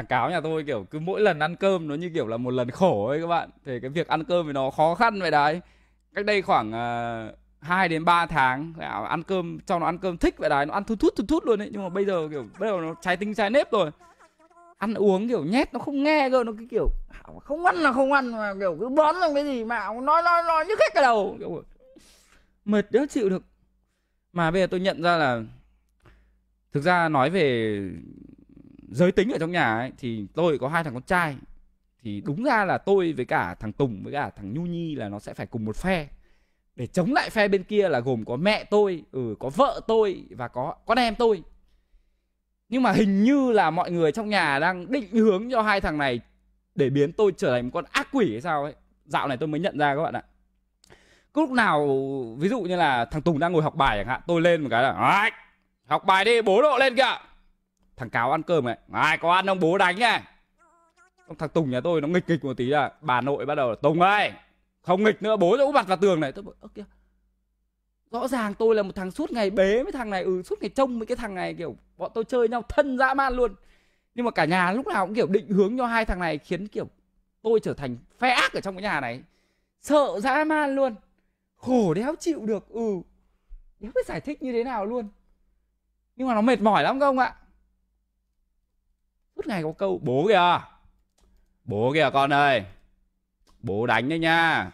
thằng cáo nhà tôi kiểu cứ mỗi lần ăn cơm nó như kiểu là một lần khổ ấy các bạn thì cái việc ăn cơm với nó khó khăn vậy đấy cách đây khoảng uh, ờ, 2 đến 3 tháng ăn cơm cho nó ăn cơm thích vậy đấy nó ăn thút thút thút thút luôn đấy nhưng mà bây giờ kiểu bây giờ nó trái tinh trái nếp rồi ăn uống kiểu nhét nó không nghe cơ nó cái kiểu không ăn là không ăn mà kiểu cứ bón xong cái gì mà nói nói nói như khách cả đầu kiểu, mệt đéo chịu được mà bây giờ tôi nhận ra là thực ra nói về giới tính ở trong nhà ấy thì tôi có hai thằng con trai thì đúng ra là tôi với cả thằng Tùng với cả thằng Nhu Nhi là nó sẽ phải cùng một phe để chống lại phe bên kia là gồm có mẹ tôi, ừ, có vợ tôi và có con em tôi. Nhưng mà hình như là mọi người trong nhà đang định hướng cho hai thằng này để biến tôi trở thành một con ác quỷ hay sao ấy. Dạo này tôi mới nhận ra các bạn ạ. Cứ lúc nào ví dụ như là thằng Tùng đang ngồi học bài chẳng hạn, tôi lên một cái là học bài đi, bố độ lên kìa thằng cáo ăn cơm ấy, ai có ăn ông bố đánh này thằng tùng nhà tôi nó nghịch nghịch một tí là bà nội bắt đầu là tùng ơi không nghịch nữa bố rũ mặt vào tường này tôi bảo ơ kìa rõ ràng tôi là một thằng suốt ngày bế với thằng này ừ suốt ngày trông với cái thằng này kiểu bọn tôi chơi nhau thân dã man luôn nhưng mà cả nhà lúc nào cũng kiểu định hướng cho hai thằng này khiến kiểu tôi trở thành phe ác ở trong cái nhà này sợ dã man luôn khổ đéo chịu được ừ đéo biết giải thích như thế nào luôn nhưng mà nó mệt mỏi lắm không ạ suốt ngày có câu bố kìa bố kìa con ơi bố đánh đấy nha